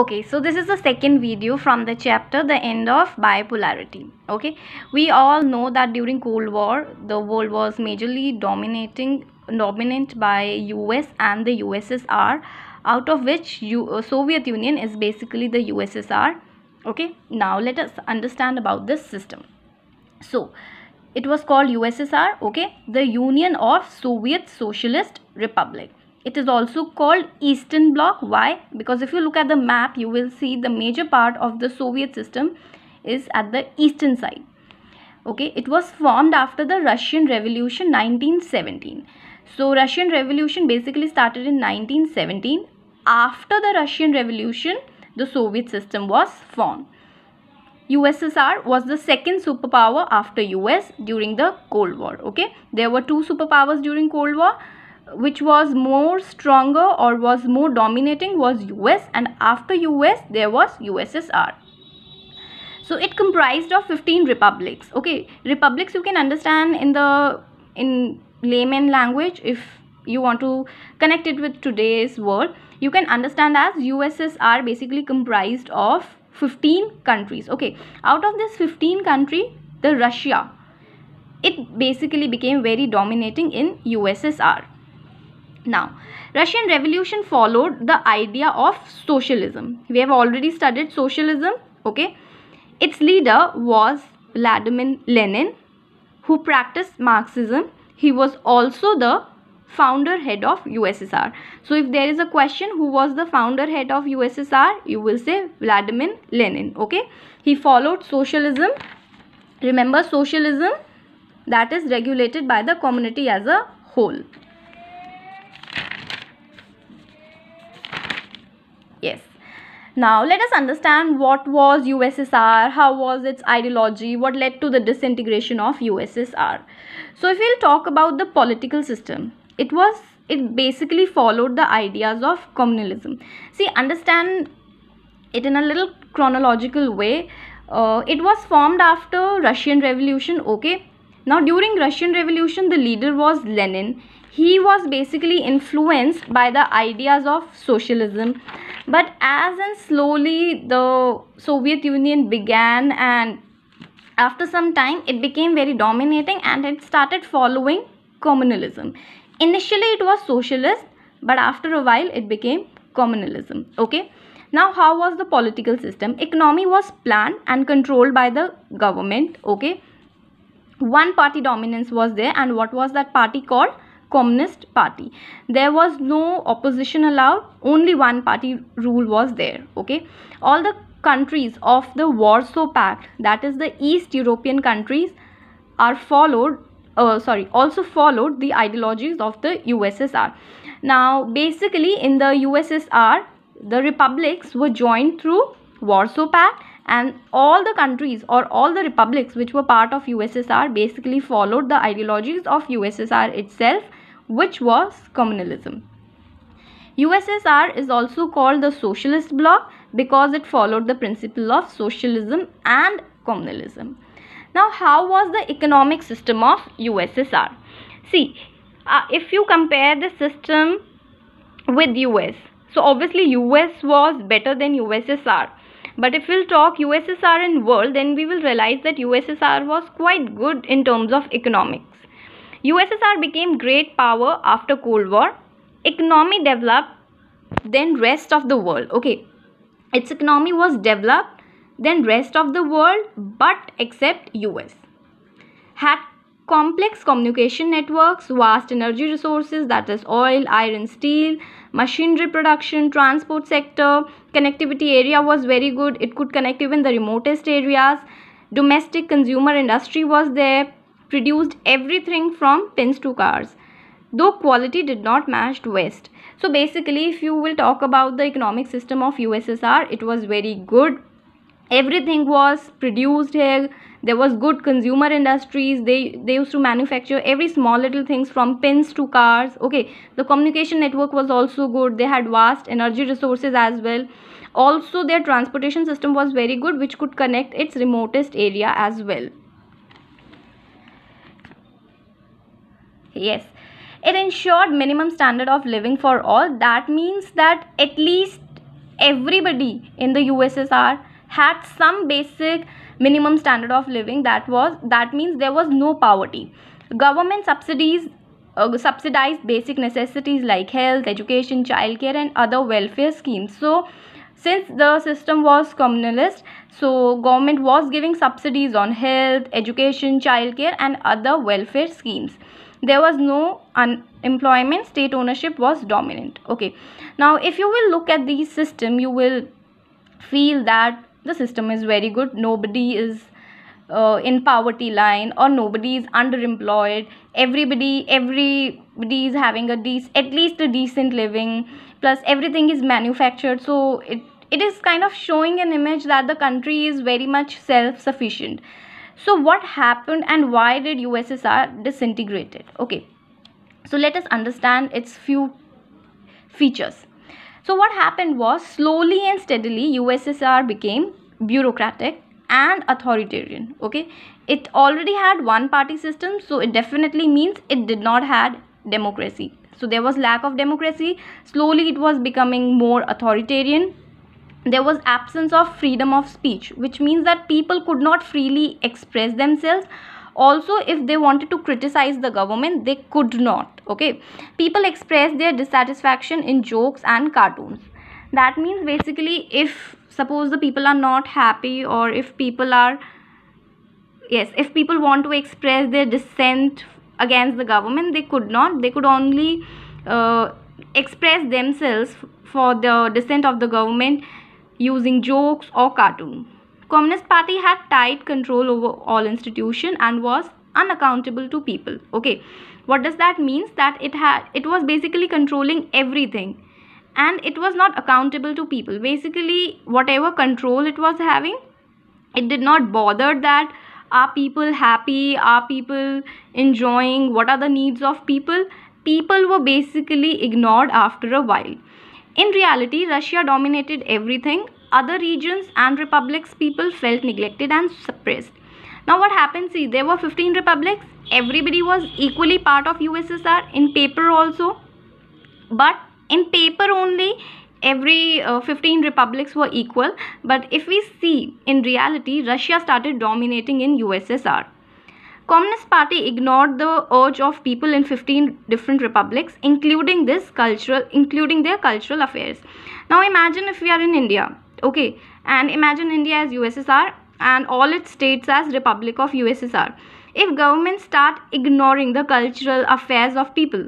okay so this is the second video from the chapter the end of bipolarity okay we all know that during cold war the world was majorly dominating dominant by us and the ussr out of which U uh, soviet union is basically the ussr okay now let us understand about this system so it was called ussr okay the union of soviet socialist republic it is also called Eastern Bloc. Why? Because if you look at the map, you will see the major part of the Soviet system is at the eastern side. Okay, it was formed after the Russian Revolution 1917. So, Russian Revolution basically started in 1917. After the Russian Revolution, the Soviet system was formed. USSR was the second superpower after US during the Cold War. Okay, there were two superpowers during Cold War which was more stronger or was more dominating was US and after US there was USSR. So it comprised of 15 republics. Okay, republics you can understand in the in layman language if you want to connect it with today's world. You can understand as USSR basically comprised of 15 countries. Okay, out of this 15 country, the Russia, it basically became very dominating in USSR. Now, Russian Revolution followed the idea of socialism. We have already studied socialism, okay? Its leader was Vladimir Lenin, who practiced Marxism. He was also the founder head of USSR. So if there is a question who was the founder head of USSR, you will say Vladimir Lenin, okay? He followed socialism. Remember socialism that is regulated by the community as a whole. Yes. Now, let us understand what was USSR, how was its ideology, what led to the disintegration of USSR. So, if we'll talk about the political system, it was it basically followed the ideas of communalism. See, understand it in a little chronological way. Uh, it was formed after Russian Revolution, okay? Now, during Russian Revolution, the leader was Lenin he was basically influenced by the ideas of socialism but as and slowly the soviet union began and after some time it became very dominating and it started following communalism initially it was socialist but after a while it became communalism okay now how was the political system economy was planned and controlled by the government okay one party dominance was there and what was that party called Communist Party. There was no opposition allowed, only one party rule was there. Okay, all the countries of the Warsaw Pact, that is the East European countries, are followed uh, sorry also followed the ideologies of the USSR. Now basically in the USSR the republics were joined through Warsaw Pact and all the countries or all the republics which were part of USSR basically followed the ideologies of USSR itself which was communalism. USSR is also called the socialist bloc because it followed the principle of socialism and communalism. Now how was the economic system of USSR? See, uh, if you compare the system with US, so obviously US was better than USSR. But if we'll talk USSR and world, then we will realize that USSR was quite good in terms of economics. USSR became great power after Cold War. Economy developed, then rest of the world. Okay, its economy was developed, then rest of the world, but except US. Had complex communication networks, vast energy resources that is oil, iron, steel, machinery production, transport sector, connectivity area was very good. It could connect even the remotest areas. Domestic consumer industry was there produced everything from pins to cars though quality did not match west so basically if you will talk about the economic system of ussr it was very good everything was produced here there was good consumer industries they they used to manufacture every small little things from pins to cars okay the communication network was also good they had vast energy resources as well also their transportation system was very good which could connect its remotest area as well Yes. It ensured minimum standard of living for all. That means that at least everybody in the USSR had some basic minimum standard of living that was that means there was no poverty government subsidies uh, subsidized basic necessities like health education childcare and other welfare schemes so since the system was communalist so government was giving subsidies on health education childcare and other welfare schemes there was no unemployment state ownership was dominant okay now if you will look at the system you will feel that the system is very good nobody is uh, in poverty line or nobody is underemployed everybody everybody is having a decent at least a decent living plus everything is manufactured so it it is kind of showing an image that the country is very much self sufficient so what happened and why did ussr disintegrated okay so let us understand its few features so what happened was slowly and steadily ussr became bureaucratic and authoritarian okay it already had one party system so it definitely means it did not had democracy so there was lack of democracy slowly it was becoming more authoritarian there was absence of freedom of speech which means that people could not freely express themselves also if they wanted to criticize the government they could not okay people expressed their dissatisfaction in jokes and cartoons that means basically if suppose the people are not happy or if people are yes if people want to express their dissent against the government they could not they could only uh, express themselves for the dissent of the government using jokes or cartoon. Communist Party had tight control over all institution and was unaccountable to people. Okay, what does that means? That it had it was basically controlling everything and it was not accountable to people. Basically, whatever control it was having, it did not bother that are people happy, are people enjoying, what are the needs of people. People were basically ignored after a while. In reality, Russia dominated everything. Other regions and republics people felt neglected and suppressed. Now what happened? See, there were 15 republics. Everybody was equally part of USSR in paper also. But in paper only, every uh, 15 republics were equal. But if we see, in reality, Russia started dominating in USSR. Communist Party ignored the urge of people in 15 different republics, including this cultural, including their cultural affairs. Now imagine if we are in India, okay, and imagine India as USSR and all its states as Republic of USSR. If governments start ignoring the cultural affairs of people,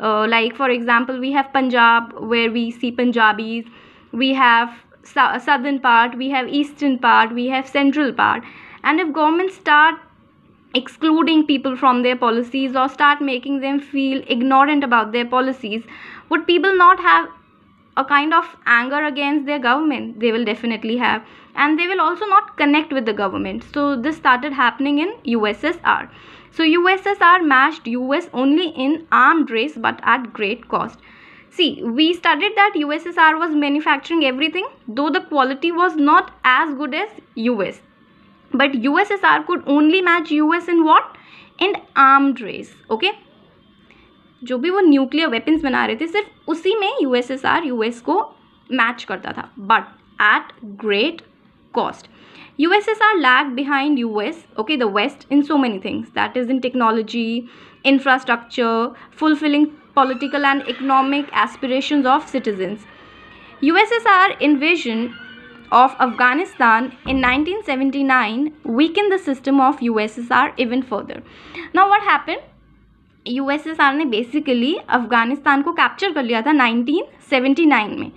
uh, like for example, we have Punjab where we see Punjabis, we have southern part, we have eastern part, we have central part, and if governments start excluding people from their policies or start making them feel ignorant about their policies would people not have a kind of anger against their government they will definitely have and they will also not connect with the government so this started happening in ussr so ussr matched us only in armed race but at great cost see we studied that ussr was manufacturing everything though the quality was not as good as us but U S S R could only match U S in what in arm race okay जो भी वो nuclear weapons बना रहे थे सिर्फ उसी में U S R U S को मैच करता था but at great cost U S S R lack behind U S okay the west in so many things that is in technology infrastructure fulfilling political and economic aspiration of citizens U S R in of Afghanistan in 1979 weakened the system of USSR even further. Now what happened? USSR ने Afghanistan Afghanistan को capture कर लिया था 1979 में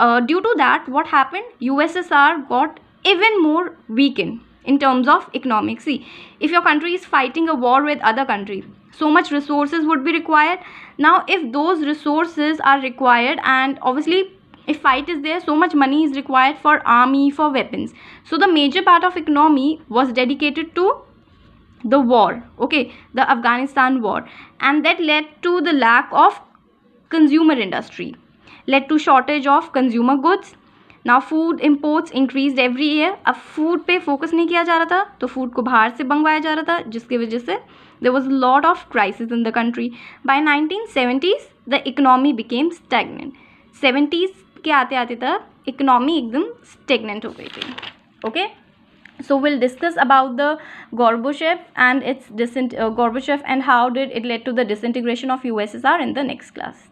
uh, to that, what happened? USSR got even more weakened in terms of economics see if your country is fighting a war with other country so much resources would be required now if those resources are required and obviously if fight is there so much money is required for army for weapons so the major part of economy was dedicated to the war okay the afghanistan war and that led to the lack of consumer industry led to shortage of consumer goods Now food imports increased every year. A food पे focus नहीं किया जा रहा था तो food को बाहर से मंगवाया जा रहा था जिसकी वजह से there was lot of crisis in the country by nineteen seventies the economy became stagnant के आते आते तक इकोनॉमी एकदम स्टेगनेंट हो गई थी okay so will discuss about the Gorbachev and it's this Gorbachev and how did it lead to the disintegration of U S S R in the next class